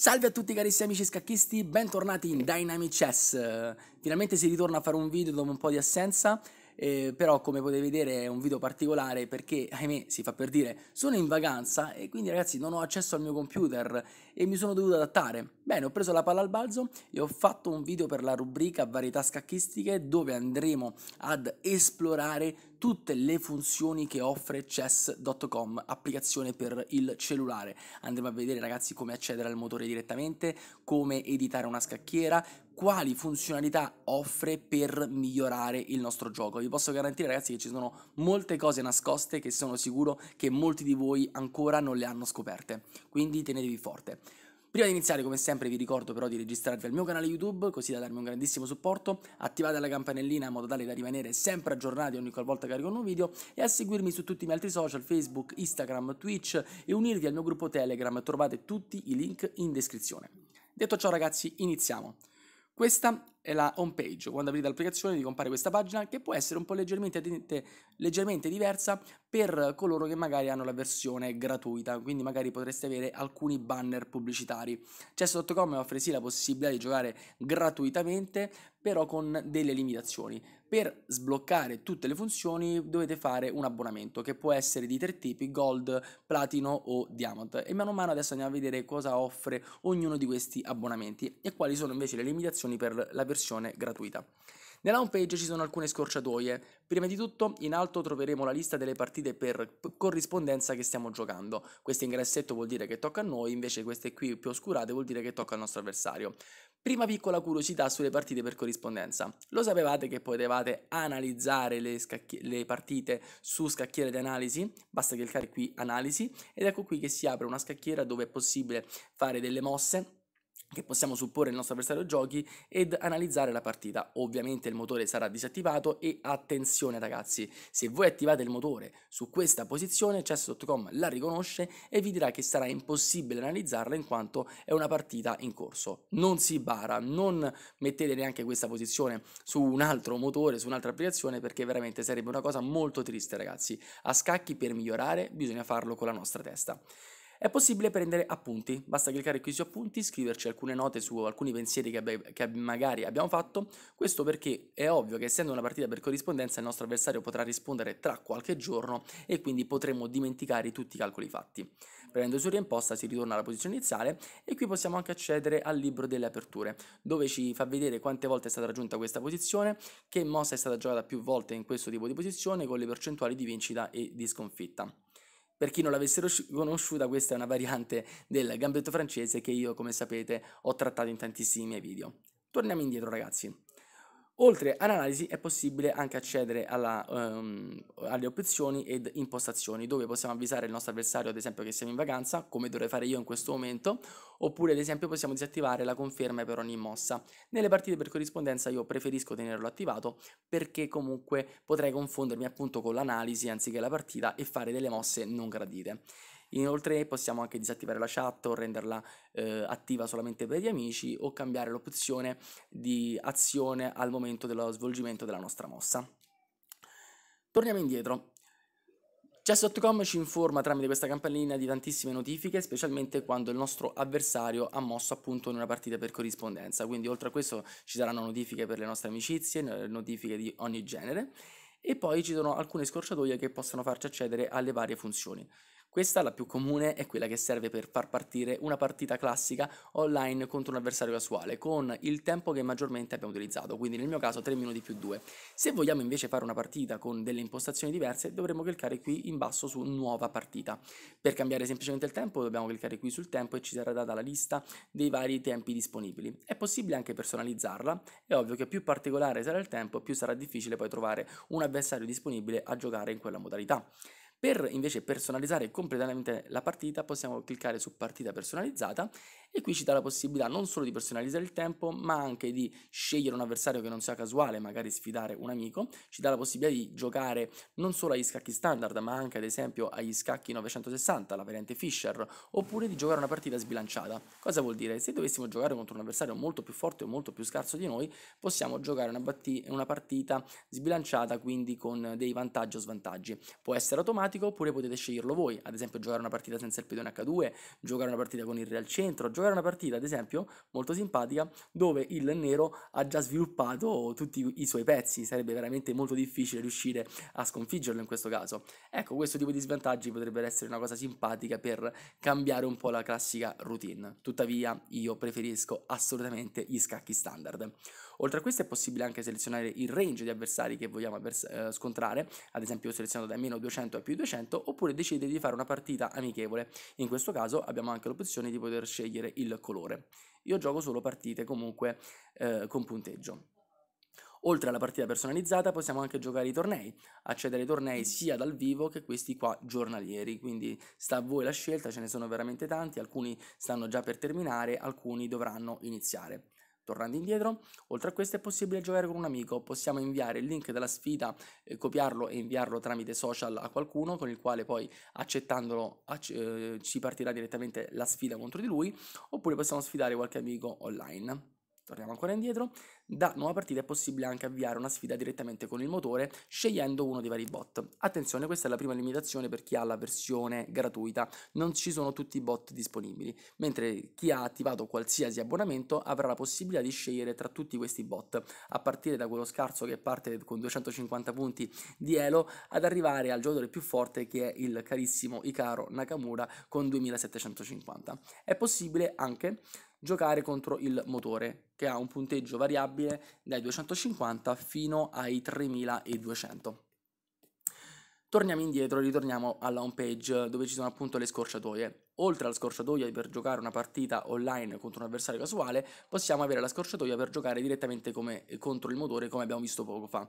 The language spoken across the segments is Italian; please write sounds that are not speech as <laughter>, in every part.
Salve a tutti carissimi amici scacchisti, bentornati in Dynamic Chess. Finalmente si ritorna a fare un video dopo un po' di assenza eh, però come potete vedere è un video particolare perché ahimè si fa per dire sono in vacanza e quindi ragazzi non ho accesso al mio computer e mi sono dovuto adattare. Bene, ho preso la palla al balzo e ho fatto un video per la rubrica varietà scacchistiche dove andremo ad esplorare tutte le funzioni che offre chess.com, applicazione per il cellulare. Andremo a vedere ragazzi come accedere al motore direttamente, come editare una scacchiera, quali funzionalità offre per migliorare il nostro gioco. Vi posso garantire ragazzi che ci sono molte cose nascoste che sono sicuro che molti di voi ancora non le hanno scoperte, quindi tenetevi forte. Prima di iniziare, come sempre, vi ricordo però di registrarvi al mio canale YouTube, così da darmi un grandissimo supporto, attivate la campanellina in modo tale da rimanere sempre aggiornati ogni qualvolta carico un nuovo video e a seguirmi su tutti i miei altri social, Facebook, Instagram, Twitch e unirvi al mio gruppo Telegram, trovate tutti i link in descrizione. Detto ciò ragazzi, iniziamo! Questa è la home page. Quando aprite l'applicazione vi compare questa pagina che può essere un po' leggermente, leggermente diversa per coloro che magari hanno la versione gratuita, quindi magari potreste avere alcuni banner pubblicitari. Chess.com offre sì la possibilità di giocare gratuitamente, però con delle limitazioni. Per sbloccare tutte le funzioni dovete fare un abbonamento che può essere di tre tipi, gold, platino o diamond. E mano a mano adesso andiamo a vedere cosa offre ognuno di questi abbonamenti e quali sono invece le limitazioni per la versione gratuita. Nella home page ci sono alcune scorciatoie. Prima di tutto, in alto troveremo la lista delle partite per corrispondenza che stiamo giocando. Questo in grassetto vuol dire che tocca a noi, invece queste qui più oscurate vuol dire che tocca al nostro avversario. Prima piccola curiosità sulle partite per corrispondenza. Lo sapevate che potevate analizzare le, scacchi- le partite su scacchiere di analisi? Basta cliccare qui analisi ed ecco qui che si apre una scacchiera dove è possibile fare delle mosse che possiamo supporre il nostro avversario giochi ed analizzare la partita. Ovviamente il motore sarà disattivato e attenzione ragazzi, se voi attivate il motore su questa posizione chess.com la riconosce e vi dirà che sarà impossibile analizzarla in quanto è una partita in corso. Non si bara, non mettete neanche questa posizione su un altro motore, su un'altra applicazione perché veramente sarebbe una cosa molto triste ragazzi. A scacchi per migliorare bisogna farlo con la nostra testa. È possibile prendere appunti, basta cliccare qui su appunti, scriverci alcune note su alcuni pensieri che, abbi che magari abbiamo fatto, questo perché è ovvio che essendo una partita per corrispondenza il nostro avversario potrà rispondere tra qualche giorno e quindi potremo dimenticare tutti i calcoli fatti. Premendo su riimposta si ritorna alla posizione iniziale e qui possiamo anche accedere al libro delle aperture, dove ci fa vedere quante volte è stata raggiunta questa posizione, che mossa è stata giocata più volte in questo tipo di posizione con le percentuali di vincita e di sconfitta. Per chi non l'avessero conosciuta, questa è una variante del gambetto francese che io, come sapete, ho trattato in tantissimi miei video. Torniamo indietro, ragazzi. Oltre all'analisi è possibile anche accedere alla, um, alle opzioni ed impostazioni dove possiamo avvisare il nostro avversario ad esempio che siamo in vacanza come dovrei fare io in questo momento oppure ad esempio possiamo disattivare la conferma per ogni mossa. Nelle partite per corrispondenza io preferisco tenerlo attivato perché comunque potrei confondermi appunto con l'analisi anziché la partita e fare delle mosse non gradite. Inoltre possiamo anche disattivare la chat o renderla eh, attiva solamente per gli amici o cambiare l'opzione di azione al momento dello svolgimento della nostra mossa. Torniamo indietro. Chess.com ci informa tramite questa campanellina di tantissime notifiche, specialmente quando il nostro avversario ha mosso appunto in una partita per corrispondenza, quindi oltre a questo ci saranno notifiche per le nostre amicizie, notifiche di ogni genere e poi ci sono alcune scorciatoie che possono farci accedere alle varie funzioni. Questa, la più comune, è quella che serve per far partire una partita classica online contro un avversario casuale, con il tempo che maggiormente abbiamo utilizzato, quindi nel mio caso 3 minuti più 2. Se vogliamo invece fare una partita con delle impostazioni diverse, dovremmo cliccare qui in basso su nuova partita. Per cambiare semplicemente il tempo dobbiamo cliccare qui sul tempo e ci sarà data la lista dei vari tempi disponibili. È possibile anche personalizzarla, è ovvio che più particolare sarà il tempo, più sarà difficile poi trovare un avversario disponibile a giocare in quella modalità. Per invece personalizzare completamente la partita possiamo cliccare su partita personalizzata e qui ci dà la possibilità non solo di personalizzare il tempo ma anche di scegliere un avversario che non sia casuale, magari sfidare un amico, ci dà la possibilità di giocare non solo agli scacchi standard ma anche ad esempio agli scacchi 960, la variante Fischer, oppure di giocare una partita sbilanciata. Cosa vuol dire? Se dovessimo giocare contro un avversario molto più forte o molto più scarso di noi, possiamo giocare una, una partita sbilanciata quindi con dei vantaggi o svantaggi. Può essere automatico automatico oppure potete sceglierlo voi, ad esempio giocare una partita senza il pedone H2, giocare una partita con il re al centro, giocare una partita ad esempio molto simpatica dove il nero ha già sviluppato tutti i suoi pezzi, sarebbe veramente molto difficile riuscire a sconfiggerlo in questo caso. Ecco, questo tipo di svantaggi potrebbero essere una cosa simpatica per cambiare un po' la classica routine, tuttavia io preferisco assolutamente gli scacchi standard. Oltre a questo è possibile anche selezionare il range di avversari che vogliamo avvers- eh, scontrare, ad esempio selezionando da meno 200 a più 200, oppure decidere di fare una partita amichevole. In questo caso abbiamo anche l'opzione di poter scegliere il colore. Io gioco solo partite comunque eh, con punteggio. Oltre alla partita personalizzata possiamo anche giocare i tornei, accedere ai tornei sia dal vivo che questi qua giornalieri, quindi sta a voi la scelta, ce ne sono veramente tanti, alcuni stanno già per terminare, alcuni dovranno iniziare. Tornando indietro, oltre a questo è possibile giocare con un amico, possiamo inviare il link della sfida, eh, copiarlo e inviarlo tramite social a qualcuno con il quale poi accettandolo ac- eh, ci partirà direttamente la sfida contro di lui, oppure possiamo sfidare qualche amico online. Torniamo ancora indietro, da nuova partita è possibile anche avviare una sfida direttamente con il motore scegliendo uno dei vari bot. Attenzione, questa è la prima limitazione per chi ha la versione gratuita, non ci sono tutti i bot disponibili, mentre chi ha attivato qualsiasi abbonamento avrà la possibilità di scegliere tra tutti questi bot, a partire da quello scarso che parte con 250 punti di Elo ad arrivare al giocatore più forte che è il carissimo Ikaro Nakamura con 2750. È possibile anche giocare contro il motore che ha un punteggio variabile dai 250 fino ai 3200. Torniamo indietro e ritorniamo alla home page dove ci sono appunto le scorciatoie. Oltre alla scorciatoia per giocare una partita online contro un avversario casuale, possiamo avere la scorciatoia per giocare direttamente come, contro il motore come abbiamo visto poco fa.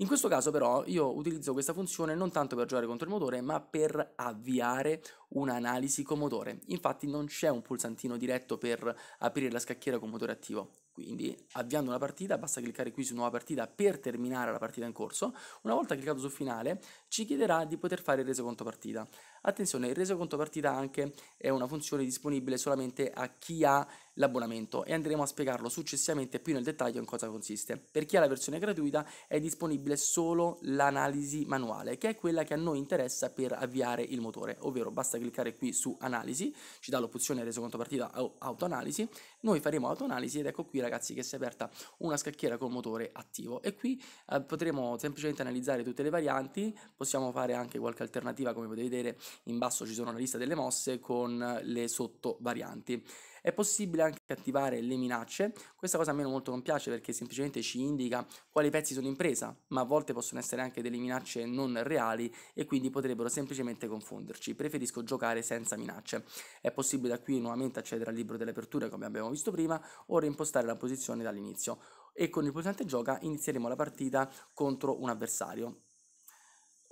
In questo caso però io utilizzo questa funzione non tanto per giocare contro il motore ma per avviare un'analisi con motore. Infatti non c'è un pulsantino diretto per aprire la scacchiera con motore attivo. Quindi avviando una partita basta cliccare qui su nuova partita per terminare la partita in corso. Una volta cliccato su finale ci chiederà di poter fare il resoconto partita. Attenzione, il resoconto partita anche è una funzione disponibile solamente a chi ha l'abbonamento e andremo a spiegarlo successivamente più nel dettaglio in cosa consiste. Per chi ha la versione gratuita è disponibile solo l'analisi manuale, che è quella che a noi interessa per avviare il motore, ovvero basta cliccare qui su analisi, ci dà l'opzione reso conto partita o autoanalisi, noi faremo autoanalisi ed ecco qui ragazzi che si è aperta una scacchiera col motore attivo e qui eh, potremo semplicemente analizzare tutte le varianti, possiamo fare anche qualche alternativa come potete vedere in basso ci sono una lista delle mosse con le sottovarianti. È possibile anche attivare le minacce, questa cosa a me non molto non piace perché semplicemente ci indica quali pezzi sono in presa, ma a volte possono essere anche delle minacce non reali e quindi potrebbero semplicemente confonderci. Preferisco giocare senza minacce. È possibile da qui nuovamente accedere al libro delle aperture come abbiamo visto prima o reimpostare la posizione dall'inizio e con il pulsante gioca inizieremo la partita contro un avversario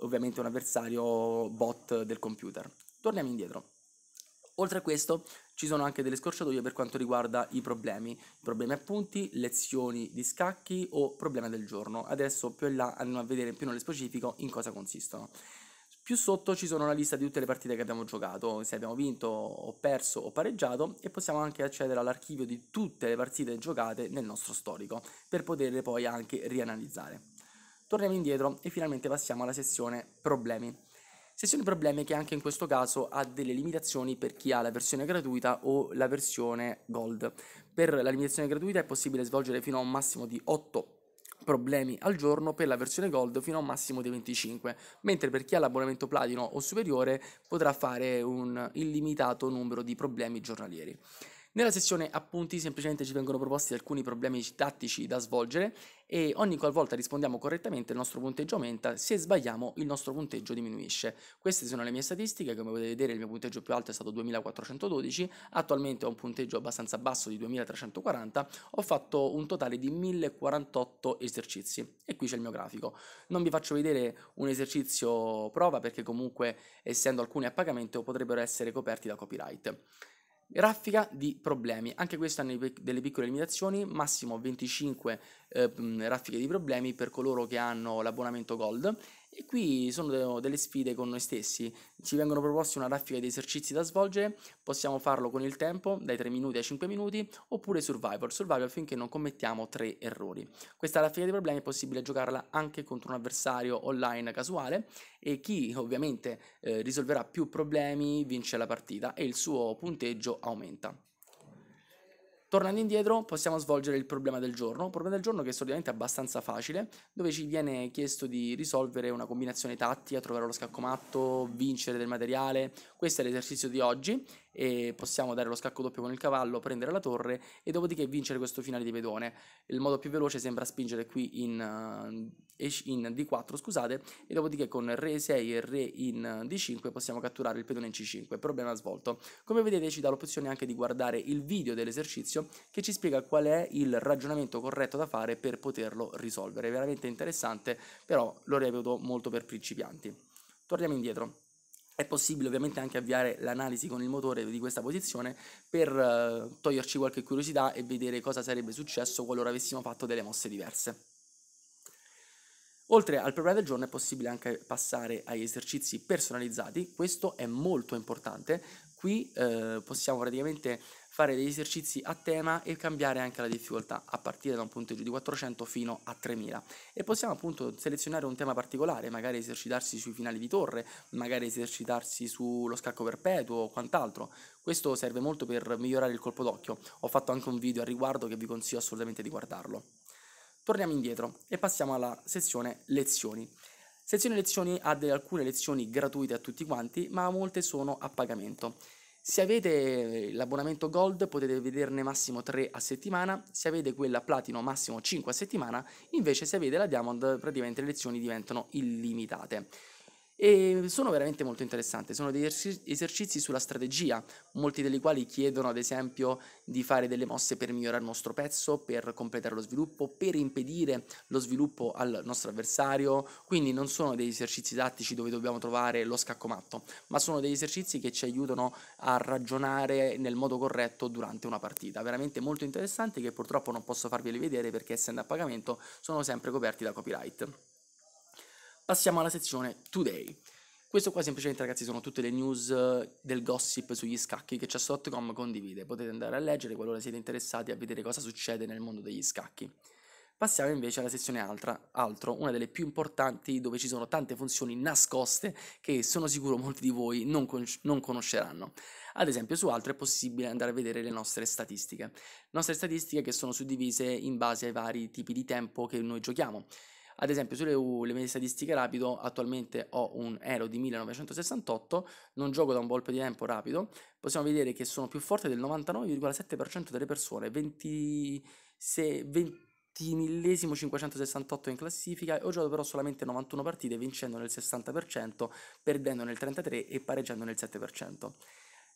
ovviamente un avversario bot del computer. Torniamo indietro. Oltre a questo ci sono anche delle scorciatoie per quanto riguarda i problemi, problemi a punti, lezioni di scacchi o problemi del giorno. Adesso più in là andiamo a vedere più nello specifico in cosa consistono. Più sotto ci sono la lista di tutte le partite che abbiamo giocato, se abbiamo vinto o perso o pareggiato e possiamo anche accedere all'archivio di tutte le partite giocate nel nostro storico per poterle poi anche rianalizzare. Torniamo indietro e finalmente passiamo alla sessione problemi. Sessione problemi che anche in questo caso ha delle limitazioni per chi ha la versione gratuita o la versione gold. Per la limitazione gratuita è possibile svolgere fino a un massimo di 8 problemi al giorno per la versione gold fino a un massimo di 25, mentre per chi ha l'abbonamento platino o superiore potrà fare un illimitato numero di problemi giornalieri. Nella sessione appunti semplicemente ci vengono proposti alcuni problemi tattici da svolgere e ogni qualvolta rispondiamo correttamente il nostro punteggio aumenta, se sbagliamo il nostro punteggio diminuisce. Queste sono le mie statistiche, come potete vedere il mio punteggio più alto è stato 2412, attualmente ho un punteggio abbastanza basso di 2340, ho fatto un totale di 1048 esercizi e qui c'è il mio grafico. Non vi faccio vedere un esercizio prova perché comunque essendo alcuni a pagamento potrebbero essere coperti da copyright. Raffica di problemi, anche queste hanno delle piccole limitazioni, massimo 25 eh, raffiche di problemi per coloro che hanno l'abbonamento Gold e qui sono delle sfide con noi stessi, ci vengono proposti una raffica di esercizi da svolgere, possiamo farlo con il tempo, dai 3 minuti ai 5 minuti, oppure survival, survival finché non commettiamo 3 errori. Questa raffica di problemi è possibile giocarla anche contro un avversario online casuale e chi ovviamente eh, risolverà più problemi vince la partita e il suo punteggio aumenta. Tornando indietro possiamo svolgere il problema del giorno, un problema del giorno che è solitamente abbastanza facile, dove ci viene chiesto di risolvere una combinazione tattica, trovare lo matto, vincere del materiale, questo è l'esercizio di oggi e possiamo dare lo scacco doppio con il cavallo, prendere la torre e dopodiché vincere questo finale di pedone. Il modo più veloce sembra spingere qui in, eh, in D4, scusate, e dopodiché con Re 6 e Re in D5 possiamo catturare il pedone in C5, problema svolto. Come vedete ci dà l'opzione anche di guardare il video dell'esercizio che ci spiega qual è il ragionamento corretto da fare per poterlo risolvere, è veramente interessante, però lo ripeto molto per principianti. Torniamo indietro è possibile ovviamente anche avviare l'analisi con il motore di questa posizione per eh, toglierci qualche curiosità e vedere cosa sarebbe successo qualora avessimo fatto delle mosse diverse. Oltre al preparare del giorno è possibile anche passare agli esercizi personalizzati, questo è molto importante, qui eh, possiamo praticamente fare degli esercizi a tema e cambiare anche la difficoltà a partire da un punteggio di 400 fino a 3000 e possiamo appunto selezionare un tema particolare magari esercitarsi sui finali di torre magari esercitarsi sullo scacco perpetuo o quant'altro questo serve molto per migliorare il colpo d'occhio ho fatto anche un video al riguardo che vi consiglio assolutamente di guardarlo torniamo indietro e passiamo alla sezione lezioni Sezione lezioni ha alcune lezioni gratuite a tutti quanti, ma molte sono a pagamento. Se avete l'abbonamento Gold potete vederne massimo 3 a settimana, se avete quella Platino massimo 5 a settimana, invece se avete la Diamond praticamente le lezioni diventano illimitate e sono veramente molto interessanti, sono degli esercizi sulla strategia, molti dei quali chiedono ad esempio di fare delle mosse per migliorare il nostro pezzo, per completare lo sviluppo, per impedire lo sviluppo al nostro avversario, quindi non sono degli esercizi tattici dove dobbiamo trovare lo scaccomatto, ma sono degli esercizi che ci aiutano a ragionare nel modo corretto durante una partita, veramente molto interessanti che purtroppo non posso farveli vedere perché essendo a pagamento sono sempre coperti da copyright. Passiamo alla sezione Today. Questo qua semplicemente ragazzi sono tutte le news eh, del gossip sugli scacchi che Chess.com condivide, potete andare a leggere qualora siete interessati a vedere cosa succede nel mondo degli scacchi. Passiamo invece alla sezione altra, altro, una delle più importanti dove ci sono tante funzioni nascoste che sono sicuro molti di voi non, con- non conosceranno. Ad esempio su altro è possibile andare a vedere le nostre statistiche, nostre statistiche che sono suddivise in base ai vari tipi di tempo che noi giochiamo. Ad esempio, sulle le mie statistiche rapido, attualmente ho un Elo di 1968, non gioco da un golpe di tempo rapido, possiamo vedere che sono più forte del 99,7% delle persone, 26, 20 millesimo 568 in classifica e ho giocato però solamente 91 partite vincendo nel 60%, perdendo nel 33% e pareggiando nel 7%.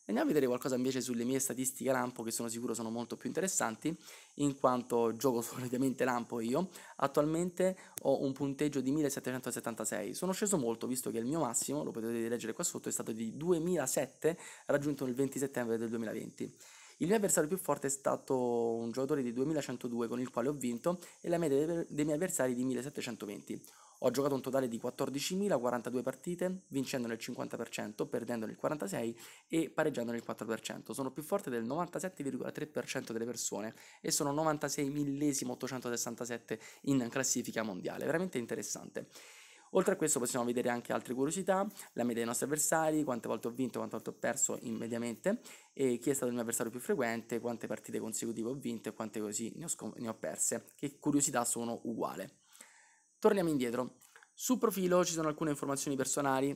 Andiamo a vedere qualcosa invece sulle mie statistiche lampo che sono sicuro sono molto più interessanti in quanto gioco <laughs> solitamente lampo io. Attualmente ho un punteggio di 1776, sono sceso molto visto che il mio massimo, lo potete leggere qua sotto, è stato di 2007 raggiunto il 20 settembre del 2020. Il mio avversario più forte è stato un giocatore di 2102 con il quale ho vinto e la media dei miei avversari di 1720. Ho giocato un totale di 14.042 partite, vincendone il 50%, perdendone il 46% e pareggiandone il 4%. Sono più forte del 97,3% delle persone e sono 96 millesimo 867 in classifica mondiale. Veramente interessante. Oltre a questo possiamo vedere anche altre curiosità, la media dei nostri avversari, quante volte ho vinto, quante volte ho perso in mediamente, e chi è stato il mio avversario più frequente, quante partite consecutive ho vinto e quante così ne ho, scom- ne ho perse, che curiosità sono uguali. Torniamo indietro. Sul profilo ci sono alcune informazioni personali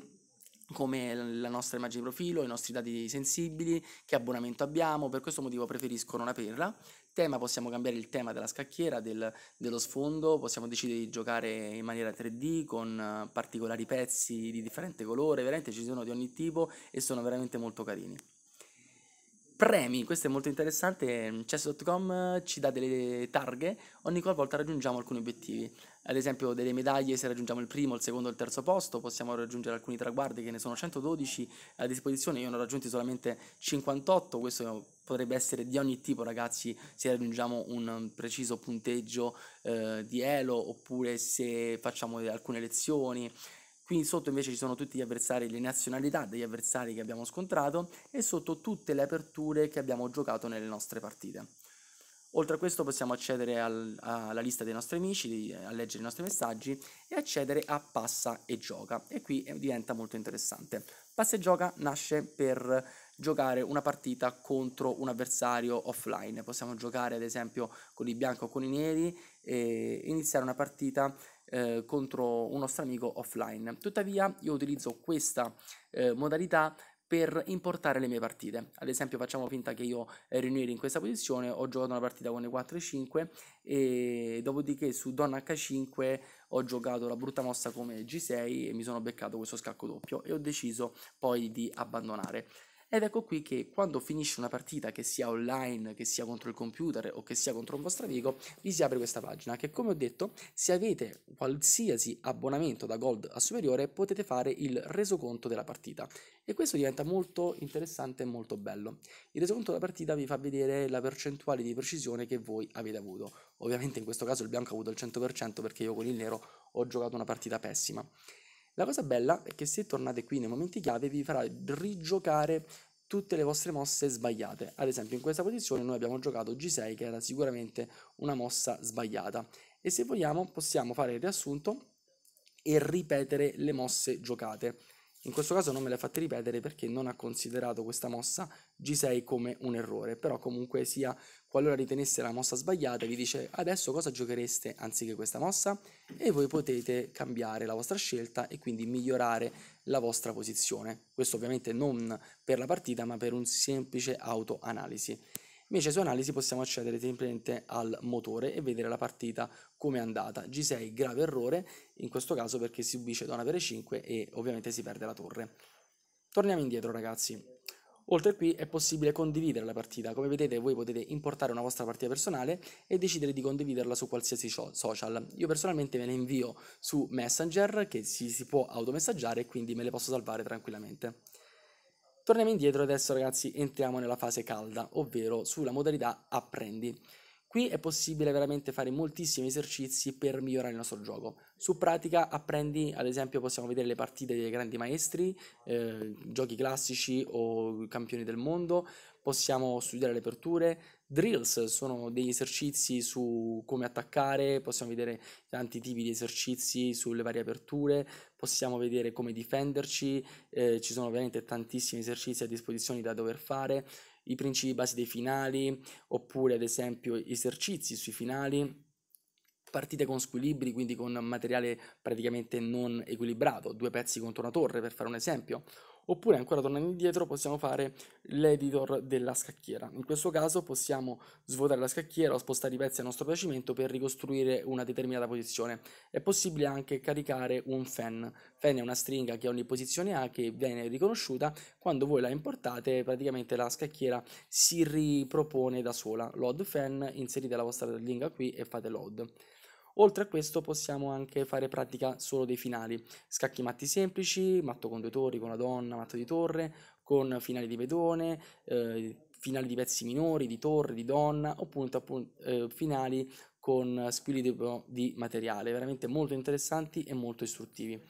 come la nostra immagine di profilo, i nostri dati sensibili, che abbonamento abbiamo, per questo motivo preferisco non aprirla. Tema, possiamo cambiare il tema della scacchiera, del, dello sfondo, possiamo decidere di giocare in maniera 3D con particolari pezzi di differente colore, veramente ci sono di ogni tipo e sono veramente molto carini premi, questo è molto interessante, ehm, chess.com eh, ci dà delle targhe ogni qualvolta raggiungiamo alcuni obiettivi, ad esempio delle medaglie se raggiungiamo il primo, il secondo e il terzo posto, possiamo raggiungere alcuni traguardi che ne sono 112 a disposizione, io ne ho raggiunti solamente 58, questo potrebbe essere di ogni tipo ragazzi se raggiungiamo un preciso punteggio eh, di Elo oppure se facciamo alcune lezioni, Qui sotto invece ci sono tutti gli avversari, le nazionalità degli avversari che abbiamo scontrato e sotto tutte le aperture che abbiamo giocato nelle nostre partite. Oltre a questo possiamo accedere al, alla lista dei nostri amici, a leggere i nostri messaggi e accedere a passa e gioca e qui eh, diventa molto interessante. Passa e gioca nasce per giocare una partita contro un avversario offline, possiamo giocare ad esempio con i bianchi o con i neri e iniziare una partita eh, contro un nostro amico offline. Tuttavia io utilizzo questa eh, modalità per importare le mie partite. Ad esempio facciamo finta che io ero in questa posizione, ho giocato una partita con le 4 e 5 e dopodiché su donna H5 ho giocato la brutta mossa come G6 e mi sono beccato questo scacco doppio e ho deciso poi di abbandonare. Ed ecco qui che quando finisce una partita, che sia online, che sia contro il computer o che sia contro un vostro amico, vi si apre questa pagina che come ho detto, se avete qualsiasi abbonamento da gold a superiore potete fare il resoconto della partita. E questo diventa molto interessante e molto bello. Il resoconto della partita vi fa vedere la percentuale di precisione che voi avete avuto. Ovviamente in questo caso il bianco ha avuto il 100% perché io con il nero ho giocato una partita pessima. La cosa bella è che se tornate qui nei momenti chiave vi farà rigiocare tutte le vostre mosse sbagliate. Ad esempio in questa posizione noi abbiamo giocato G6 che era sicuramente una mossa sbagliata e se vogliamo possiamo fare il riassunto e ripetere le mosse giocate. In questo caso non me le ha fatte ripetere perché non ha considerato questa mossa G6 come un errore, però comunque sia Qualora ritenesse la mossa sbagliata, vi dice adesso cosa giochereste anziché questa mossa e voi potete cambiare la vostra scelta e quindi migliorare la vostra posizione. Questo ovviamente non per la partita, ma per un semplice autoanalisi. Invece su analisi possiamo accedere semplicemente al motore e vedere la partita come è andata. G6 grave errore, in questo caso perché si subisce donna per E5 e ovviamente si perde la torre. Torniamo indietro ragazzi. Oltre qui è possibile condividere la partita, come vedete voi potete importare una vostra partita personale e decidere di condividerla su qualsiasi social. Io personalmente me le invio su Messenger che si, si può automessaggiare e quindi me le posso salvare tranquillamente. Torniamo indietro adesso ragazzi entriamo nella fase calda, ovvero sulla modalità apprendi. Qui è possibile veramente fare moltissimi esercizi per migliorare il nostro gioco. Su pratica apprendi, ad esempio possiamo vedere le partite dei grandi maestri, eh, giochi classici o campioni del mondo, possiamo studiare le aperture, drills sono degli esercizi su come attaccare, possiamo vedere tanti tipi di esercizi sulle varie aperture, possiamo vedere come difenderci, eh, ci sono veramente tantissimi esercizi a disposizione da dover fare, i principi base dei finali, oppure ad esempio esercizi sui finali, partite con squilibri, quindi con materiale praticamente non equilibrato, due pezzi contro una torre per fare un esempio, Oppure ancora tornando indietro possiamo fare l'editor della scacchiera. In questo caso possiamo svuotare la scacchiera o spostare i pezzi a nostro piacimento per ricostruire una determinata posizione. È possibile anche caricare un fan. Fan è una stringa che ogni posizione ha che viene riconosciuta. Quando voi la importate praticamente la scacchiera si ripropone da sola. Load fan, inserite la vostra lingua qui e fate load. Oltre a questo possiamo anche fare pratica solo dei finali, scacchi matti semplici, matto con due torri, con la donna, matto di torre, con finali di pedone, eh, finali di pezzi minori, di torre, di donna, oppure eh, finali con squilibrio boh, di materiale, veramente molto interessanti e molto istruttivi.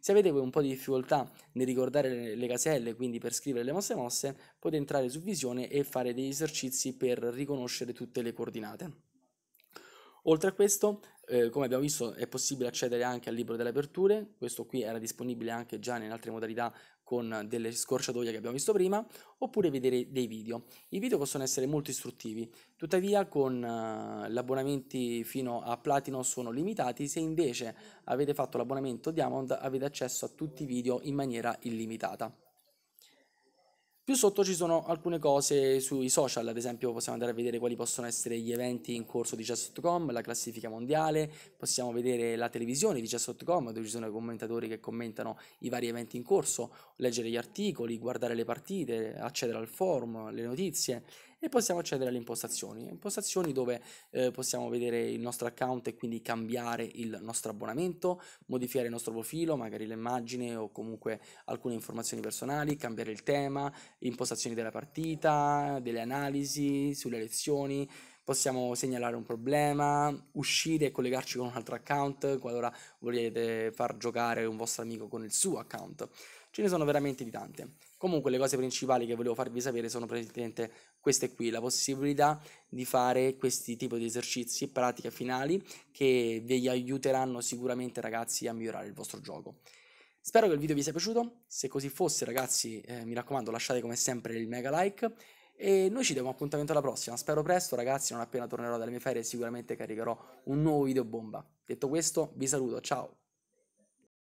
Se avete un po' di difficoltà nel ricordare le caselle, quindi per scrivere le mosse mosse, potete entrare su Visione e fare degli esercizi per riconoscere tutte le coordinate. Oltre a questo eh, come abbiamo visto è possibile accedere anche al libro delle aperture, questo qui era disponibile anche già in altre modalità con delle scorciatoie che abbiamo visto prima, oppure vedere dei video. I video possono essere molto istruttivi, tuttavia con eh, gli abbonamenti fino a Platino sono limitati, se invece avete fatto l'abbonamento Diamond avete accesso a tutti i video in maniera illimitata. Più sotto ci sono alcune cose sui social, ad esempio possiamo andare a vedere quali possono essere gli eventi in corso di chess.com, la classifica mondiale, possiamo vedere la televisione di chess.com dove ci sono i commentatori che commentano i vari eventi in corso leggere gli articoli, guardare le partite, accedere al forum, le notizie e possiamo accedere alle impostazioni. Impostazioni dove eh, possiamo vedere il nostro account e quindi cambiare il nostro abbonamento, modificare il nostro profilo, magari l'immagine o comunque alcune informazioni personali, cambiare il tema, impostazioni della partita, delle analisi sulle lezioni possiamo segnalare un problema, uscire e collegarci con un altro account qualora volete far giocare un vostro amico con il suo account ce ne sono veramente di tante. Comunque le cose principali che volevo farvi sapere sono praticamente queste qui, la possibilità di fare questi tipi di esercizi e pratiche finali che vi aiuteranno sicuramente ragazzi a migliorare il vostro gioco. Spero che il video vi sia piaciuto, se così fosse ragazzi eh, mi raccomando lasciate come sempre il mega like e noi ci diamo appuntamento alla prossima, spero presto ragazzi, non appena tornerò dalle mie ferie sicuramente caricherò un nuovo video bomba. Detto questo vi saluto, ciao!